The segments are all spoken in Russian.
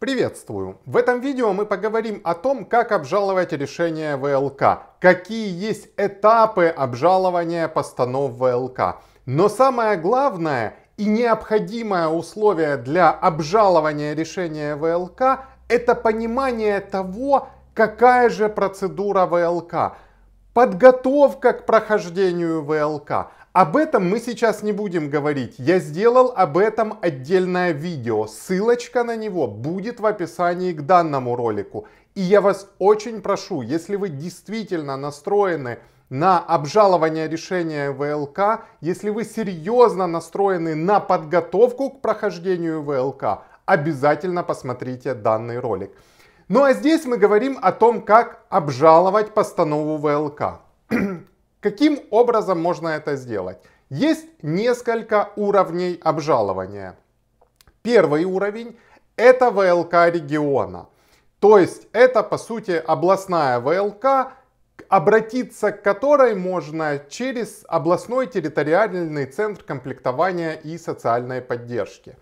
Приветствую! В этом видео мы поговорим о том, как обжаловать решение ВЛК, какие есть этапы обжалования постанов ВЛК. Но самое главное и необходимое условие для обжалования решения ВЛК – это понимание того, какая же процедура ВЛК подготовка к прохождению ВЛК. Об этом мы сейчас не будем говорить. Я сделал об этом отдельное видео. Ссылочка на него будет в описании к данному ролику. И я вас очень прошу, если вы действительно настроены на обжалование решения ВЛК, если вы серьезно настроены на подготовку к прохождению ВЛК, обязательно посмотрите данный ролик. Ну а здесь мы говорим о том, как обжаловать постанову ВЛК. Каким образом можно это сделать? Есть несколько уровней обжалования. Первый уровень – это ВЛК региона. То есть это, по сути, областная ВЛК, обратиться к которой можно через областной территориальный центр комплектования и социальной поддержки.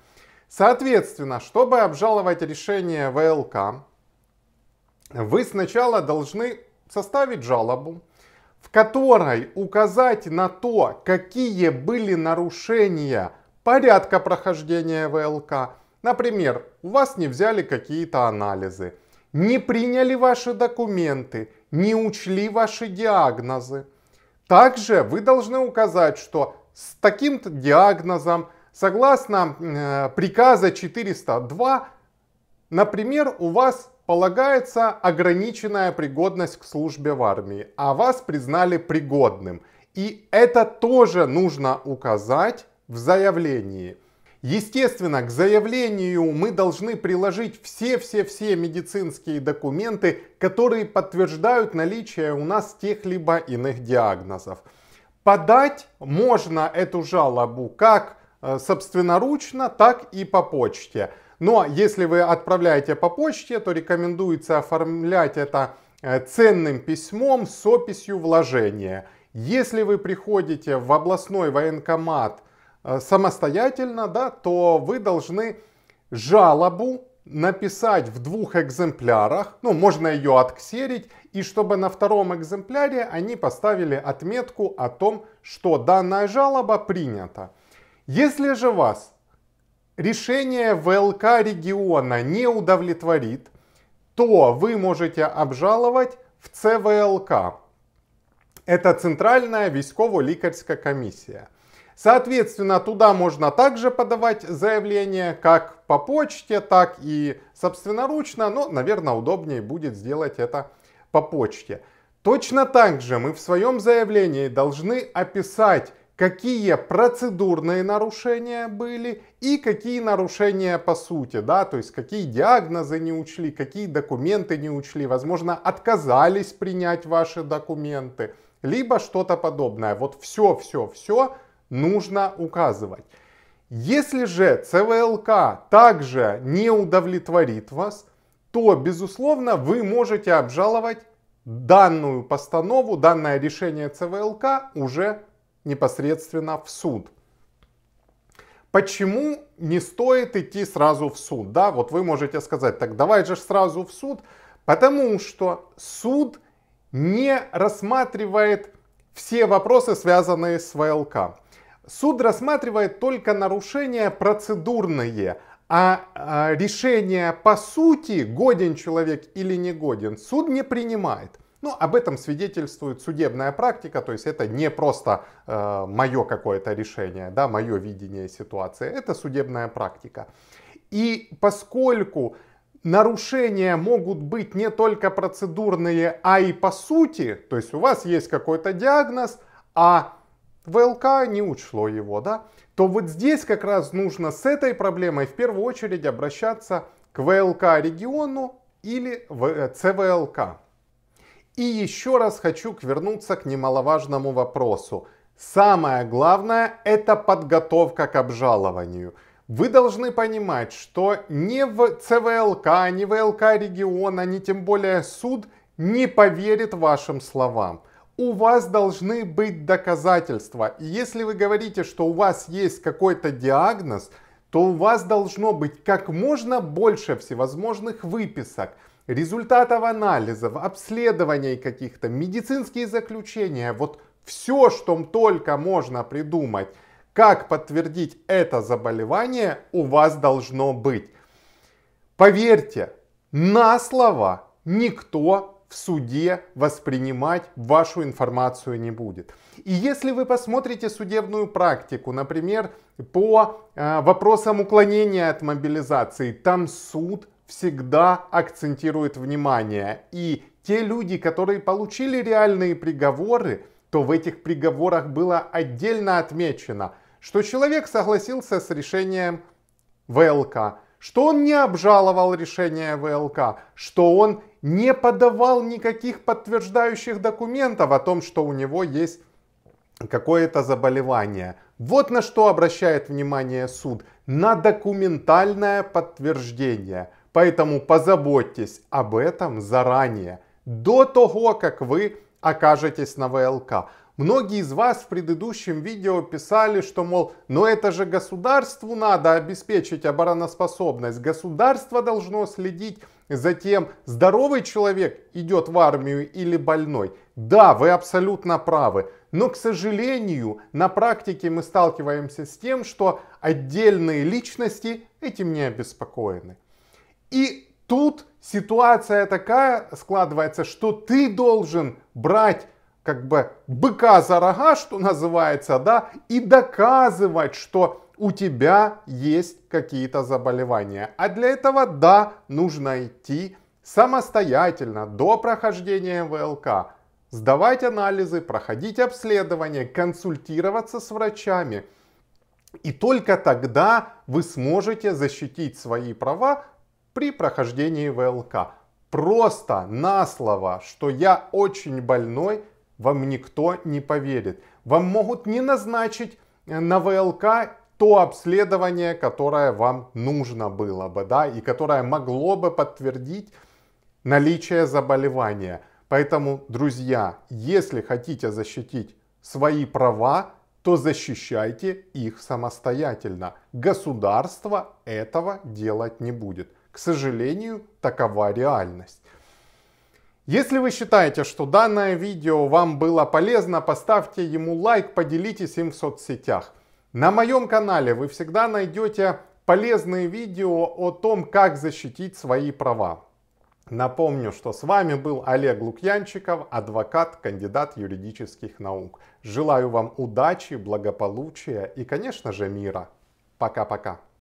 Соответственно, чтобы обжаловать решение ВЛК, вы сначала должны составить жалобу, в которой указать на то, какие были нарушения порядка прохождения ВЛК. Например, у вас не взяли какие-то анализы, не приняли ваши документы, не учли ваши диагнозы. Также вы должны указать, что с таким-то диагнозом, согласно э, приказа 402, Например, у вас полагается ограниченная пригодность к службе в армии, а вас признали пригодным. И это тоже нужно указать в заявлении. Естественно, к заявлению мы должны приложить все-все-все медицинские документы, которые подтверждают наличие у нас тех-либо иных диагнозов. Подать можно эту жалобу как э, собственноручно, так и по почте. Но если вы отправляете по почте, то рекомендуется оформлять это э, ценным письмом с описью вложения. Если вы приходите в областной военкомат э, самостоятельно, да, то вы должны жалобу написать в двух экземплярах, ну, можно ее отксерить, и чтобы на втором экземпляре они поставили отметку о том, что данная жалоба принята. Если же вас решение ВЛК региона не удовлетворит, то вы можете обжаловать в ЦВЛК. Это Центральная військово-лікарська комиссия. Соответственно, туда можно также подавать заявление, как по почте, так и собственноручно, но, наверное, удобнее будет сделать это по почте. Точно так же мы в своем заявлении должны описать какие процедурные нарушения были и какие нарушения по сути, да, то есть какие диагнозы не учли, какие документы не учли, возможно, отказались принять ваши документы, либо что-то подобное. Вот все, все, все нужно указывать. Если же ЦВЛК также не удовлетворит вас, то, безусловно, вы можете обжаловать данную постанову, данное решение ЦВЛК уже непосредственно в суд. Почему не стоит идти сразу в суд? Да, вот вы можете сказать, так давай же сразу в суд, потому что суд не рассматривает все вопросы, связанные с ВЛК. Суд рассматривает только нарушения процедурные, а, а решение по сути, годен человек или не годен, суд не принимает. Ну, об этом свидетельствует судебная практика, то есть это не просто э, мое какое-то решение, да, мое видение ситуации, это судебная практика. И поскольку нарушения могут быть не только процедурные, а и по сути, то есть у вас есть какой-то диагноз, а ВЛК не учло его, да, то вот здесь как раз нужно с этой проблемой в первую очередь обращаться к ВЛК региону или в э, ЦВЛК. И еще раз хочу вернуться к немаловажному вопросу. Самое главное – это подготовка к обжалованию. Вы должны понимать, что ни в ЦВЛК, ни в ЛК региона, ни тем более суд не поверит вашим словам у вас должны быть доказательства. И если вы говорите, что у вас есть какой-то диагноз, то у вас должно быть как можно больше всевозможных выписок, результатов анализов, обследований каких-то, медицинские заключения, вот все, что только можно придумать, как подтвердить это заболевание, у вас должно быть. Поверьте, на слово никто в суде воспринимать вашу информацию не будет. И если вы посмотрите судебную практику, например, по э, вопросам уклонения от мобилизации, там суд всегда акцентирует внимание. И те люди, которые получили реальные приговоры, то в этих приговорах было отдельно отмечено, что человек согласился с решением ВЛК, что он не обжаловал решение ВЛК, что он не подавал никаких подтверждающих документов о том, что у него есть какое-то заболевание. Вот на что обращает внимание суд, на документальное подтверждение – Поэтому позаботьтесь об этом заранее, до того, как вы окажетесь на ВЛК. Многие из вас в предыдущем видео писали, что, мол, но это же государству надо обеспечить обороноспособность, государство должно следить за тем, здоровый человек идет в армию или больной. Да, вы абсолютно правы, но, к сожалению, на практике мы сталкиваемся с тем, что отдельные личности этим не обеспокоены. И тут ситуация такая складывается, что ты должен брать как бы быка за рога, что называется, да, и доказывать, что у тебя есть какие-то заболевания. А для этого, да, нужно идти самостоятельно до прохождения ВЛК, сдавать анализы, проходить обследование, консультироваться с врачами. И только тогда вы сможете защитить свои права при прохождении ВЛК. Просто на слово, что я очень больной, вам никто не поверит. Вам могут не назначить э, на ВЛК то обследование, которое вам нужно было бы, да, и которое могло бы подтвердить наличие заболевания. Поэтому, друзья, если хотите защитить свои права, то защищайте их самостоятельно. Государство этого делать не будет. К сожалению, такова реальность. Если вы считаете, что данное видео вам было полезно, поставьте ему лайк, поделитесь им в соцсетях. На моем канале вы всегда найдете полезные видео о том, как защитить свои права. Напомню, что с вами был Олег Лукьянчиков, адвокат, кандидат юридических наук. Желаю вам удачи, благополучия и, конечно же, мира. Пока-пока.